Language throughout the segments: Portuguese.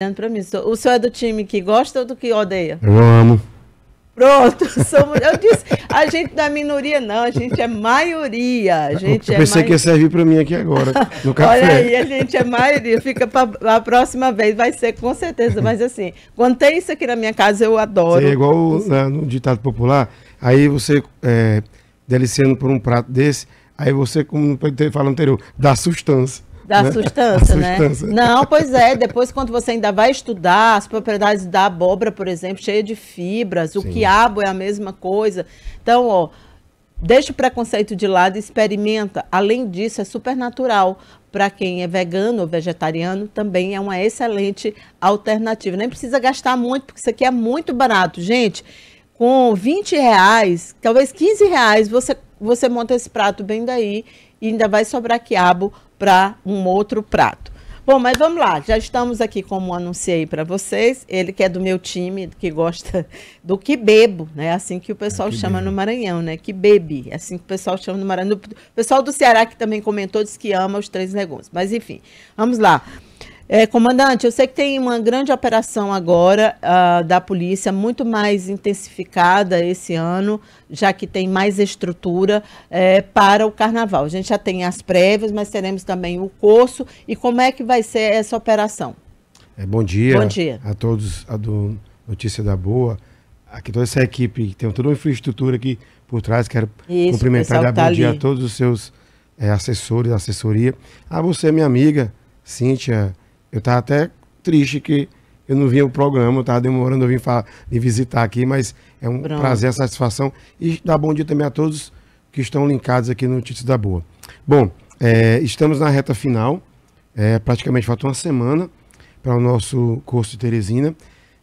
Dando para mim. O senhor é do time que gosta ou do que odeia? Eu amo. Pronto, somos, eu disse, a gente não é minoria não, a gente é maioria. A gente eu é pensei que ia servir para mim aqui agora, no café. Olha aí, a gente é maioria, fica para a próxima vez, vai ser com certeza, mas assim, quando tem isso aqui na minha casa, eu adoro. Você é igual né, no ditado popular, aí você é, deliciando por um prato desse, aí você, como eu falei anterior, dá sustância. Da né? substância, né? Não, pois é. Depois, quando você ainda vai estudar as propriedades da abóbora, por exemplo, cheia de fibras, Sim. o quiabo é a mesma coisa. Então, ó, deixa o preconceito de lado e experimenta. Além disso, é super natural. Para quem é vegano ou vegetariano, também é uma excelente alternativa. Nem precisa gastar muito, porque isso aqui é muito barato. Gente, com 20 reais, talvez 15 reais, você, você monta esse prato bem daí e ainda vai sobrar quiabo para um outro prato. Bom, mas vamos lá, já estamos aqui, como anunciei para vocês. Ele que é do meu time, que gosta do que bebo, né? É assim que o pessoal é que chama no Maranhão, né? Que bebe, é assim que o pessoal chama no Maranhão. O pessoal do Ceará que também comentou, disse que ama os três negócios. Mas enfim, vamos lá. É, comandante, eu sei que tem uma grande operação agora uh, da polícia, muito mais intensificada esse ano, já que tem mais estrutura é, para o carnaval. A gente já tem as prévias, mas teremos também o curso. E como é que vai ser essa operação? É, bom, dia bom dia a todos a do Notícia da Boa. Aqui toda essa equipe, que tem toda uma infraestrutura aqui por trás. Quero Isso, cumprimentar e dar tá bom dia a todos os seus é, assessores, assessoria. A você, minha amiga, Cíntia. Eu estava até triste que eu não vinha o programa, estava demorando eu vim de visitar aqui, mas é um Pronto. prazer, satisfação. E dá bom dia também a todos que estão linkados aqui no Notícias da Boa. Bom, é, estamos na reta final, é, praticamente falta uma semana para o nosso curso de Teresina.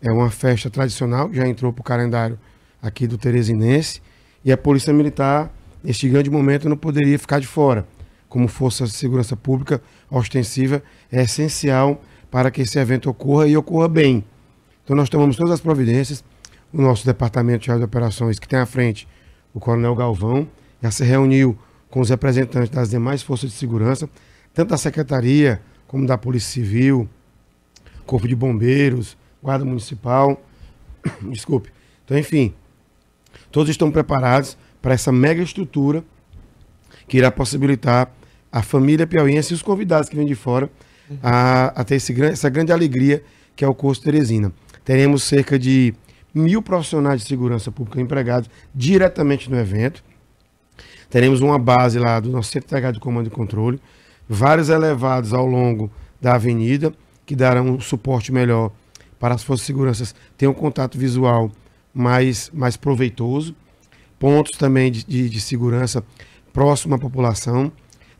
É uma festa tradicional, já entrou para o calendário aqui do Teresinense. E a Polícia Militar, neste grande momento, não poderia ficar de fora como força de segurança pública ostensiva, é essencial para que esse evento ocorra e ocorra bem. Então nós tomamos todas as providências, o nosso departamento de operações que tem à frente o Coronel Galvão, já se reuniu com os representantes das demais forças de segurança, tanto da Secretaria como da Polícia Civil, Corpo de Bombeiros, Guarda Municipal, desculpe. Então, enfim, todos estão preparados para essa mega estrutura que irá possibilitar a família piauiense e os convidados que vêm de fora a, a ter esse, essa grande alegria que é o curso Teresina. Teremos cerca de mil profissionais de segurança pública empregados diretamente no evento. Teremos uma base lá do nosso Centro de Comando e Controle, vários elevados ao longo da avenida, que darão um suporte melhor para as forças de segurança ter um contato visual mais, mais proveitoso. Pontos também de, de, de segurança próximo à população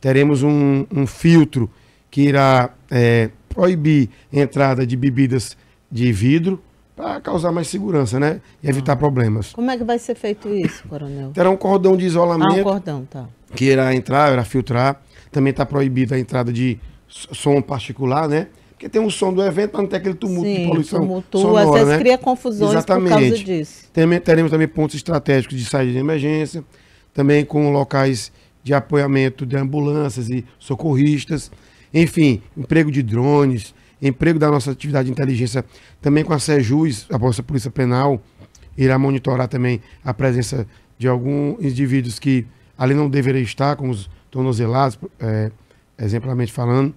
teremos um, um filtro que irá é, proibir a entrada de bebidas de vidro para causar mais segurança, né? E evitar ah. problemas. Como é que vai ser feito isso, coronel? Terá um cordão de isolamento. Ah, um cordão, tá. Que irá entrar, irá filtrar. Também está proibida a entrada de som particular, né? Porque tem um som do evento, mas não tem aquele tumulto Sim, de poluição tumultua, sonora, às vezes né? cria confusões Exatamente. por causa disso. teremos também pontos estratégicos de saída de emergência, também com locais de apoiamento de ambulâncias e socorristas, enfim, emprego de drones, emprego da nossa atividade de inteligência também com a SEJUS, a nossa Polícia Penal, irá monitorar também a presença de alguns indivíduos que ali não deveriam estar, como os tornozelados, é, exemplarmente falando.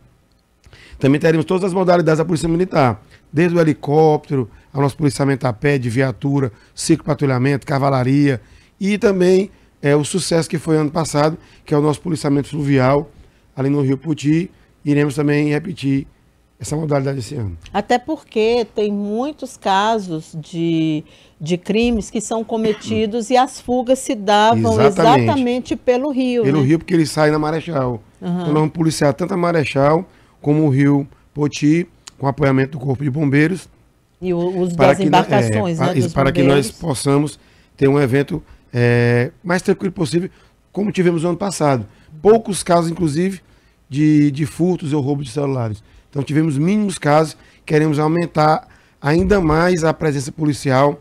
Também teremos todas as modalidades da Polícia Militar, desde o helicóptero, ao nosso policiamento a pé, de viatura, ciclo patrulhamento, cavalaria e também é, o sucesso que foi ano passado, que é o nosso policiamento fluvial ali no Rio Puti. Iremos também repetir essa modalidade esse ano. Até porque tem muitos casos de, de crimes que são cometidos e as fugas se davam exatamente, exatamente pelo rio. Pelo né? rio, porque ele sai na Marechal. Uhum. Então nós vamos policiar tanto a Marechal como o rio Poti, com apoiamento do Corpo de Bombeiros. E o uso das é, embarcações, que, é, né? Para, para que nós possamos ter um evento é, mais tranquilo possível, como tivemos no ano passado. Poucos casos, inclusive, de, de furtos ou roubo de celulares. Então tivemos mínimos casos, queremos aumentar ainda mais a presença policial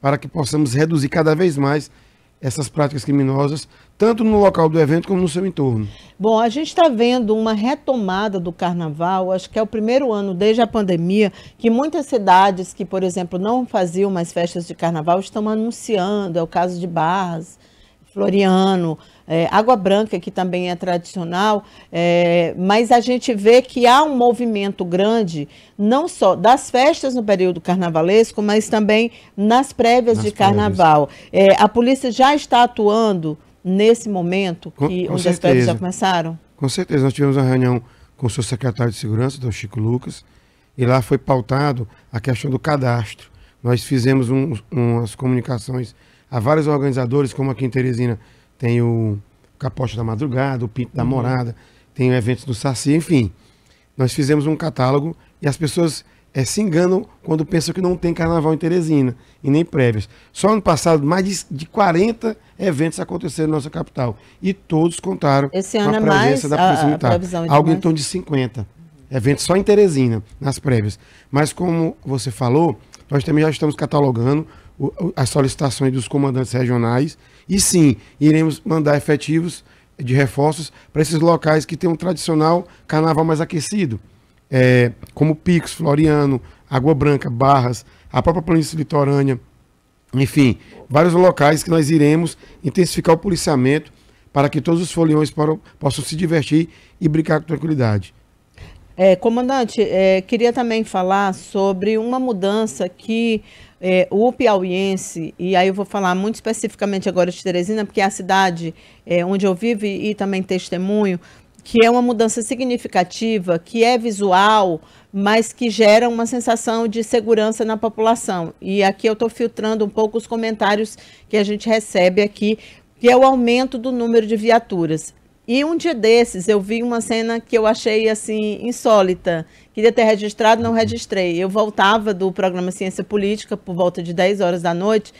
para que possamos reduzir cada vez mais essas práticas criminosas, tanto no local do evento como no seu entorno. Bom, a gente está vendo uma retomada do carnaval, acho que é o primeiro ano desde a pandemia, que muitas cidades que, por exemplo, não faziam mais festas de carnaval estão anunciando, é o caso de Barras, Floriano, é, Água Branca, que também é tradicional, é, mas a gente vê que há um movimento grande, não só das festas no período carnavalesco, mas também nas prévias nas de carnaval. Prévias. É, a polícia já está atuando nesse momento que com, com onde as já começaram? Com certeza. Nós tivemos uma reunião com o seu secretário de Segurança, o Chico Lucas, e lá foi pautado a questão do cadastro. Nós fizemos um, umas comunicações a vários organizadores, como aqui em Teresina tem o Capote da Madrugada, o Pinto da uhum. Morada, tem tem eventos do Saci, enfim. Nós fizemos um catálogo e as pessoas é, se enganam quando pensam que não tem carnaval em Teresina e nem prévias. Só ano passado, mais de, de 40 eventos aconteceram na nossa capital. E todos contaram Esse com a é presença mais, da Polícia Militar. Algo mais. em torno de 50 eventos só em Teresina, nas prévias. Mas como você falou, nós também já estamos catalogando as solicitações dos comandantes regionais e sim, iremos mandar efetivos de reforços para esses locais que têm um tradicional carnaval mais aquecido é, como Picos, Floriano, Água Branca, Barras, a própria Planície Litorânea, enfim, vários locais que nós iremos intensificar o policiamento para que todos os foliões possam, possam se divertir e brincar com tranquilidade. É, comandante, é, queria também falar sobre uma mudança que é, o piauiense, e aí eu vou falar muito especificamente agora de Teresina, porque é a cidade é, onde eu vivo e também testemunho, que é uma mudança significativa, que é visual, mas que gera uma sensação de segurança na população. E aqui eu estou filtrando um pouco os comentários que a gente recebe aqui, que é o aumento do número de viaturas. E um dia desses eu vi uma cena que eu achei assim insólita. Queria ter registrado, não registrei. Eu voltava do programa Ciência Política por volta de 10 horas da noite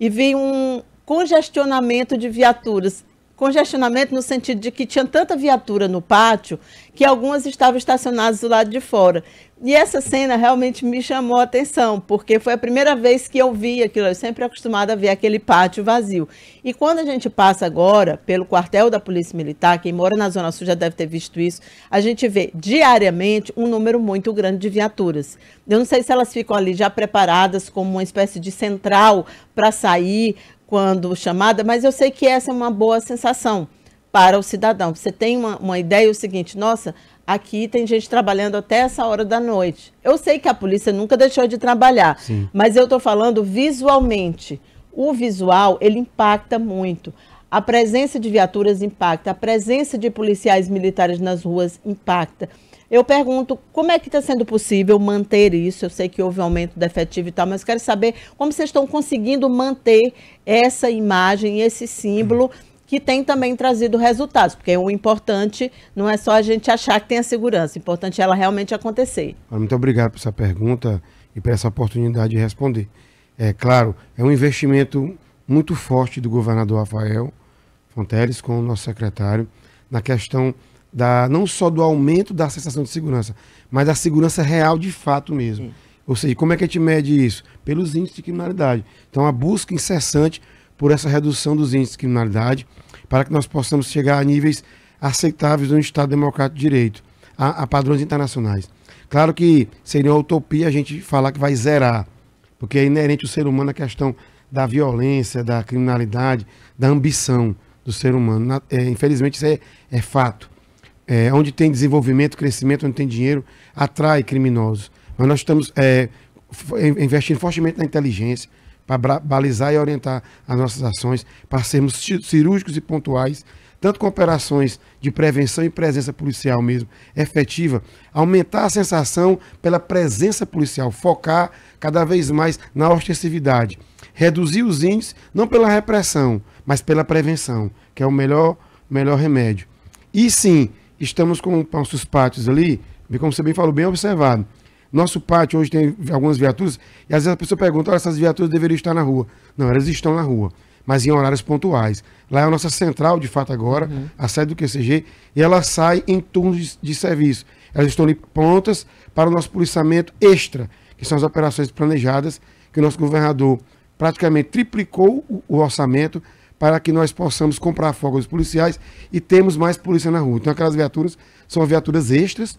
e vi um congestionamento de viaturas Congestionamento no sentido de que tinha tanta viatura no pátio que algumas estavam estacionadas do lado de fora. E essa cena realmente me chamou a atenção, porque foi a primeira vez que eu vi aquilo. Eu sempre acostumada a ver aquele pátio vazio. E quando a gente passa agora pelo quartel da Polícia Militar, quem mora na Zona Sul já deve ter visto isso, a gente vê diariamente um número muito grande de viaturas. Eu não sei se elas ficam ali já preparadas como uma espécie de central para sair quando chamada, mas eu sei que essa é uma boa sensação para o cidadão. Você tem uma, uma ideia, é o seguinte, nossa, Aqui tem gente trabalhando até essa hora da noite. Eu sei que a polícia nunca deixou de trabalhar, Sim. mas eu estou falando visualmente. O visual, ele impacta muito. A presença de viaturas impacta, a presença de policiais militares nas ruas impacta. Eu pergunto como é que está sendo possível manter isso. Eu sei que houve aumento da efetiva e tal, mas quero saber como vocês estão conseguindo manter essa imagem, esse símbolo que tem também trazido resultados, porque o importante não é só a gente achar que tem a segurança, o importante é ela realmente acontecer. Muito obrigado por essa pergunta e por essa oportunidade de responder. É claro, é um investimento muito forte do governador Rafael Fonteles com o nosso secretário na questão da não só do aumento da sensação de segurança, mas da segurança real de fato mesmo. Sim. Ou seja, como é que a gente mede isso? Pelos índices de criminalidade. Então, é a busca incessante por essa redução dos índices de criminalidade, para que nós possamos chegar a níveis aceitáveis no Estado Democrático de Direito, a, a padrões internacionais. Claro que seria uma utopia a gente falar que vai zerar, porque é inerente ao ser humano a questão da violência, da criminalidade, da ambição do ser humano. Na, é, infelizmente, isso é, é fato. É, onde tem desenvolvimento, crescimento, onde tem dinheiro, atrai criminosos. Mas nós estamos é, investindo fortemente na inteligência, para balizar e orientar as nossas ações, para sermos cirúrgicos e pontuais, tanto com operações de prevenção e presença policial mesmo efetiva, aumentar a sensação pela presença policial, focar cada vez mais na ostensividade, reduzir os índices não pela repressão, mas pela prevenção, que é o melhor, melhor remédio. E sim, estamos com nossos pátios ali, como você bem falou, bem observado nosso pátio hoje tem algumas viaturas, e às vezes a pessoa pergunta: olha, essas viaturas deveriam estar na rua. Não, elas estão na rua, mas em horários pontuais. Lá é a nossa central, de fato, agora, uhum. a sede do QCG, e ela sai em turnos de, de serviço. Elas estão ali prontas para o nosso policiamento extra, que são as operações planejadas, que o nosso governador praticamente triplicou o, o orçamento para que nós possamos comprar folga dos policiais e temos mais polícia na rua. Então aquelas viaturas são viaturas extras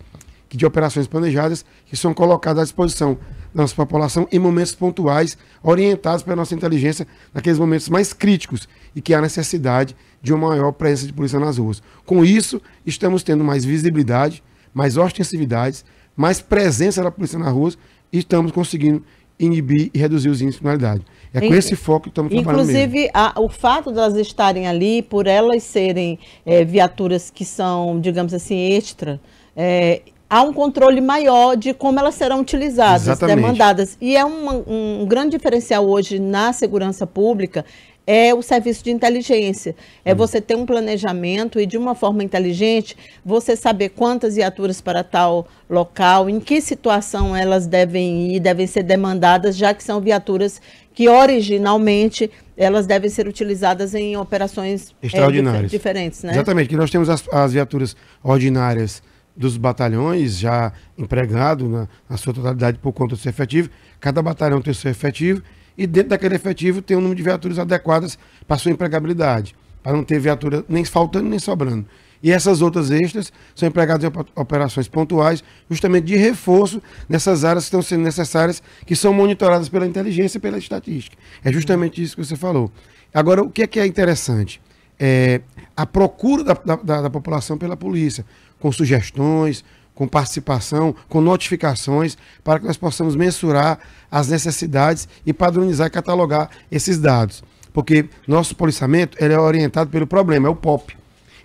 de operações planejadas que são colocadas à disposição da nossa população em momentos pontuais, orientados pela nossa inteligência naqueles momentos mais críticos e que há necessidade de uma maior presença de polícia nas ruas. Com isso, estamos tendo mais visibilidade, mais ostensividades, mais presença da polícia nas ruas e estamos conseguindo inibir e reduzir os índices de criminalidade. É com esse foco que estamos trabalhando Inclusive, a, o fato delas de estarem ali, por elas serem é, viaturas que são, digamos assim, extra, é, há um controle maior de como elas serão utilizadas, né, Exatamente. demandadas. E é um, um grande diferencial hoje na segurança pública é o serviço de inteligência. É uhum. você ter um planejamento e, de uma forma inteligente, você saber quantas viaturas para tal local, em que situação elas devem ir, devem ser demandadas, já que são viaturas que originalmente elas devem ser utilizadas em operações eh, extraordinárias. É, diferentes, né? Exatamente, que nós temos as, as viaturas ordinárias dos batalhões já empregado na, na sua totalidade por conta do seu efetivo. Cada batalhão tem o seu efetivo e dentro daquele efetivo tem um número de viaturas adequadas para sua empregabilidade, para não ter viatura nem faltando nem sobrando. E essas outras extras são empregadas em operações pontuais, justamente de reforço nessas áreas que estão sendo necessárias, que são monitoradas pela inteligência e pela estatística. É justamente isso que você falou. Agora, o que é que é interessante? É a procura da, da, da população pela polícia com sugestões, com participação, com notificações, para que nós possamos mensurar as necessidades e padronizar e catalogar esses dados. Porque nosso policiamento ele é orientado pelo problema, é o POP.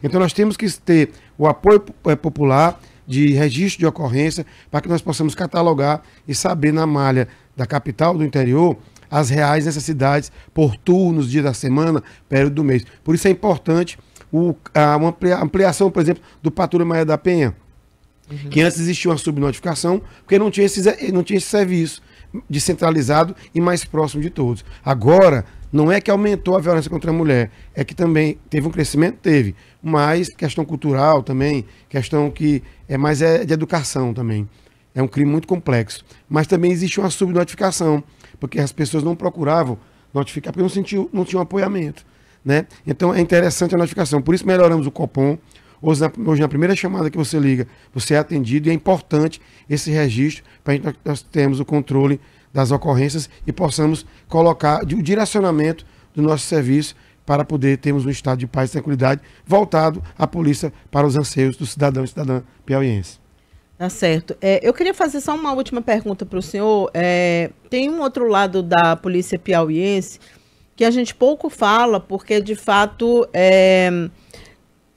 Então nós temos que ter o apoio é, popular de registro de ocorrência para que nós possamos catalogar e saber na malha da capital, do interior, as reais necessidades por turnos, dia da semana, período do mês. Por isso é importante o, a ampliação, por exemplo, do Patrulha Maria da Penha, uhum. que antes existia uma subnotificação, porque não tinha, esses, não tinha esse serviço descentralizado e mais próximo de todos. Agora, não é que aumentou a violência contra a mulher, é que também teve um crescimento, teve, mas questão cultural também, questão que é mais é de educação também. É um crime muito complexo. Mas também existe uma subnotificação, porque as pessoas não procuravam notificar, porque não, sentiu não tinham apoiamento. Né? Então é interessante a notificação. Por isso melhoramos o Copom. Hoje na, hoje na primeira chamada que você liga, você é atendido e é importante esse registro para nós termos o controle das ocorrências e possamos colocar o direcionamento do nosso serviço para poder termos um estado de paz e tranquilidade voltado à polícia para os anseios do cidadão e cidadã piauiense. Tá certo. É, eu queria fazer só uma última pergunta para o senhor. É, tem um outro lado da polícia piauiense que a gente pouco fala, porque de fato é,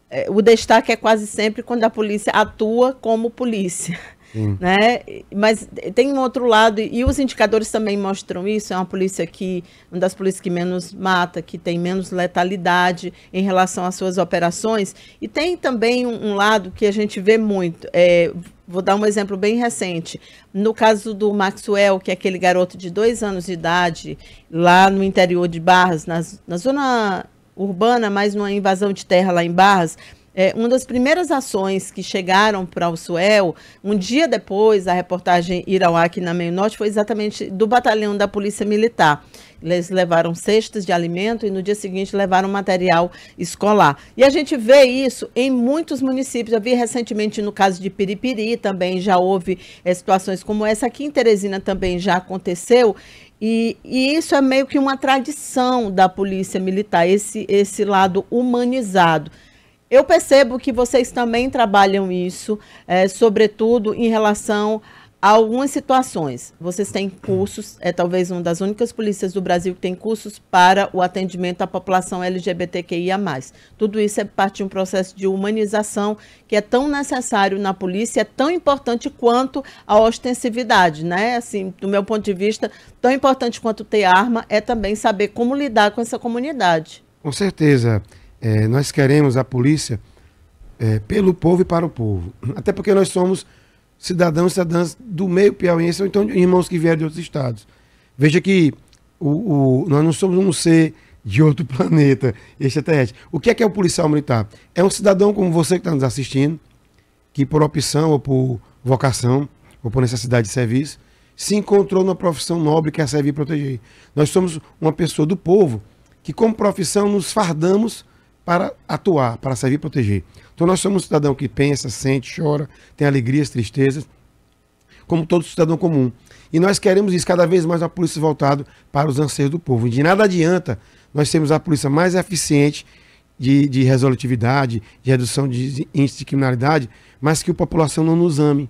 é, o destaque é quase sempre quando a polícia atua como polícia. Sim. né? Mas tem um outro lado, e os indicadores também mostram isso, é uma polícia que, uma das polícias que menos mata, que tem menos letalidade em relação às suas operações, e tem também um, um lado que a gente vê muito, é, vou dar um exemplo bem recente. No caso do Maxwell, que é aquele garoto de dois anos de idade, lá no interior de Barras, na, na zona urbana, mas numa invasão de terra lá em Barras, é, uma das primeiras ações que chegaram para o Suel, um dia depois, a reportagem ir ao ar aqui na Meio Norte, foi exatamente do batalhão da Polícia Militar. Eles levaram cestas de alimento e no dia seguinte levaram material escolar. E a gente vê isso em muitos municípios. Eu vi recentemente no caso de Piripiri também já houve é, situações como essa. Aqui em Teresina também já aconteceu. E, e, isso é meio que uma tradição da polícia militar, esse, esse lado humanizado. Eu percebo que vocês também trabalham isso, é, sobretudo em relação a algumas situações. Vocês têm cursos, é talvez uma das únicas polícias do Brasil que tem cursos para o atendimento à população LGBTQIA. Tudo isso é parte de um processo de humanização que é tão necessário na polícia, é tão importante quanto a ostensividade, né? Assim, do meu ponto de vista, tão importante quanto ter arma é também saber como lidar com essa comunidade. Com certeza. É, nós queremos a polícia é, pelo povo e para o povo. Até porque nós somos cidadãos e cidadãs do meio piauiense, ou então irmãos que vieram de outros estados. Veja que o, o, nós não somos um ser de outro planeta extraterrestre. O que é que é o policial militar? É um cidadão como você que está nos assistindo, que por opção ou por vocação ou por necessidade de serviço, se encontrou numa profissão nobre que é servir e proteger. Nós somos uma pessoa do povo que, como profissão, nos fardamos para atuar, para servir e proteger. Então nós somos um cidadão que pensa, sente, chora, tem alegrias, tristezas, como todo cidadão comum. E nós queremos isso cada vez mais a polícia voltado para os anseios do povo. De nada adianta nós sermos a polícia mais eficiente de, de resolutividade, de redução de índice de criminalidade, mas que a população não nos ame.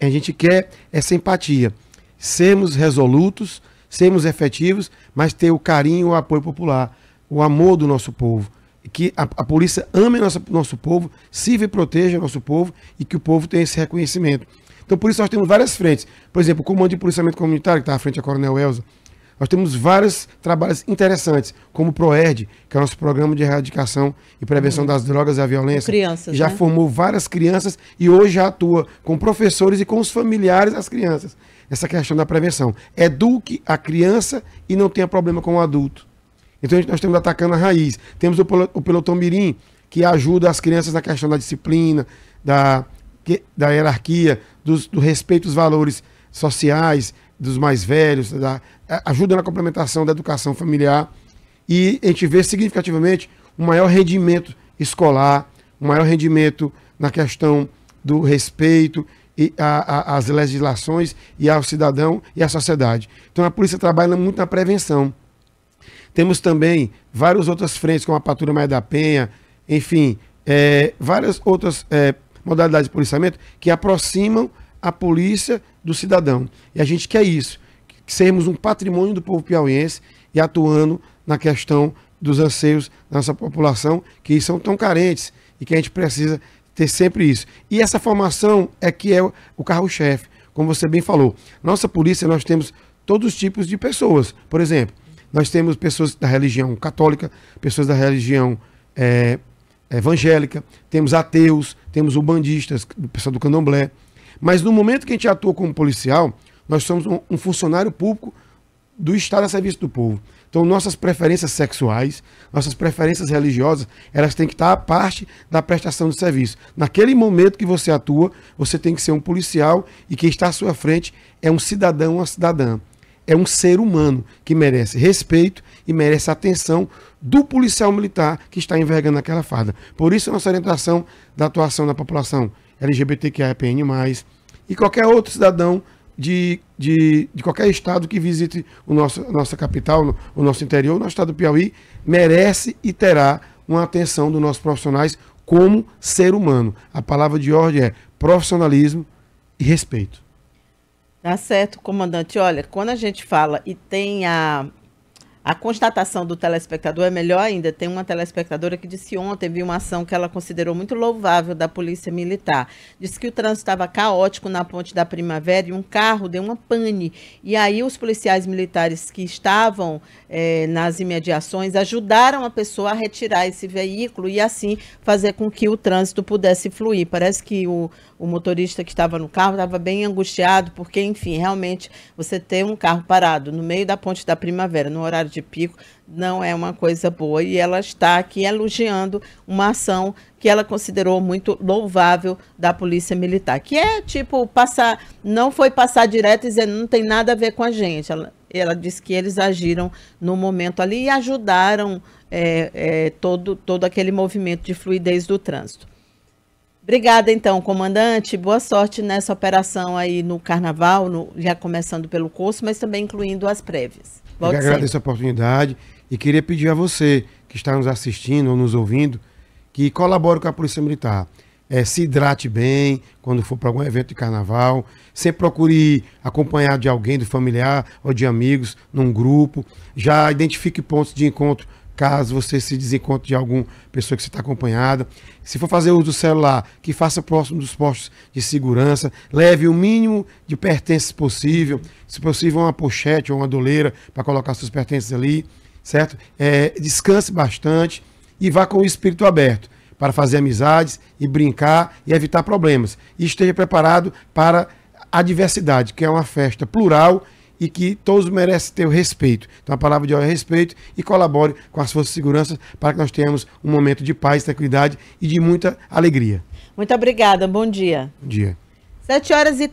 A gente quer essa empatia. Sermos resolutos, sermos efetivos, mas ter o carinho, o apoio popular, o amor do nosso povo que a, a polícia ame nosso, nosso povo, sirva e proteja nosso povo e que o povo tenha esse reconhecimento. Então, por isso, nós temos várias frentes. Por exemplo, o Comando de Policiamento Comunitário, que está à frente da Coronel Elza. Nós temos vários trabalhos interessantes, como o PROERD, que é o nosso programa de erradicação e prevenção uhum. das drogas e da violência. Crianças. já né? formou várias crianças e hoje já atua com professores e com os familiares das crianças. Essa questão da prevenção. Eduque a criança e não tenha problema com o adulto. Então gente, nós estamos atacando a raiz. Temos o, o pelotão mirim, que ajuda as crianças na questão da disciplina, da, da hierarquia, dos, do respeito aos valores sociais, dos mais velhos, da, ajuda na complementação da educação familiar. E a gente vê significativamente um maior rendimento escolar, um maior rendimento na questão do respeito e a, às legislações e ao cidadão e à sociedade. Então a polícia trabalha muito na prevenção. Temos também várias outras frentes, como a Patrulha Mais da Penha, enfim, é, várias outras é, modalidades de policiamento que aproximam a polícia do cidadão. E a gente quer isso, que sermos um patrimônio do povo piauiense e atuando na questão dos anseios da nossa população, que são tão carentes e que a gente precisa ter sempre isso. E essa formação é que é o carro-chefe, como você bem falou. Nossa polícia, nós temos todos os tipos de pessoas. Por exemplo, nós temos pessoas da religião católica, pessoas da religião é, evangélica, temos ateus, temos umbandistas, pessoal do candomblé. Mas no momento que a gente atua como policial, nós somos um, um funcionário público do Estado a serviço do povo. Então, nossas preferências sexuais, nossas preferências religiosas, elas têm que estar à parte da prestação de serviço. Naquele momento que você atua, você tem que ser um policial e quem está à sua frente é um cidadão ou uma cidadã é um ser humano que merece respeito e merece atenção do policial militar que está envergando aquela farda. Por isso, nossa orientação da atuação da população LGBTQIAPN+, e qualquer outro cidadão de, de, de qualquer estado que visite o nosso, nossa capital, o nosso interior, o nosso estado do Piauí, merece e terá uma atenção dos nossos profissionais como ser humano. A palavra de ordem é profissionalismo e respeito. Tá certo, comandante. Olha, quando a gente fala e tem a a constatação do telespectador é melhor ainda. Tem uma telespectadora que disse ontem, viu uma ação que ela considerou muito louvável da Polícia Militar. Disse que o trânsito estava caótico na Ponte da Primavera e um carro deu uma pane. E aí os policiais militares que estavam é, nas imediações ajudaram a pessoa a retirar esse veículo e assim fazer com que o trânsito pudesse fluir. Parece que o, o motorista que estava no carro estava bem angustiado, porque, enfim, realmente você ter um carro parado no meio da Ponte da Primavera, no horário de de pico, não é uma coisa boa. E ela está aqui elogiando uma ação que ela considerou muito louvável da Polícia Militar, que é tipo passar, não foi passar direto e dizer não tem nada a ver com a gente. Ela, ela disse que eles agiram no momento ali e ajudaram é, é, todo, todo aquele movimento de fluidez do trânsito. Obrigada, então, comandante. Boa sorte nessa operação aí no carnaval, no, já começando pelo curso, mas também incluindo as prévias. Volte Eu agradeço sempre. a oportunidade e queria pedir a você que está nos assistindo ou nos ouvindo que colabore com a Polícia Militar. É, se hidrate bem quando for para algum evento de carnaval. Sempre procure acompanhar de alguém, do familiar ou de amigos, num grupo. Já identifique pontos de encontro caso você se desencontre de alguma pessoa que você está acompanhada. Se for fazer uso do celular, que faça próximo dos postos de segurança, leve o mínimo de pertences possível, se possível uma pochete ou uma doleira para colocar seus pertences ali, certo? É, descanse bastante e vá com o espírito aberto para fazer amizades e brincar e evitar problemas. E esteja preparado para a diversidade, que é uma festa plural e que todos merecem ter o respeito. Então a palavra de ordem é respeito e colabore com as forças de segurança para que nós tenhamos um momento de paz, tranquilidade e de muita alegria. Muito obrigada, bom dia. Bom dia. 7 horas e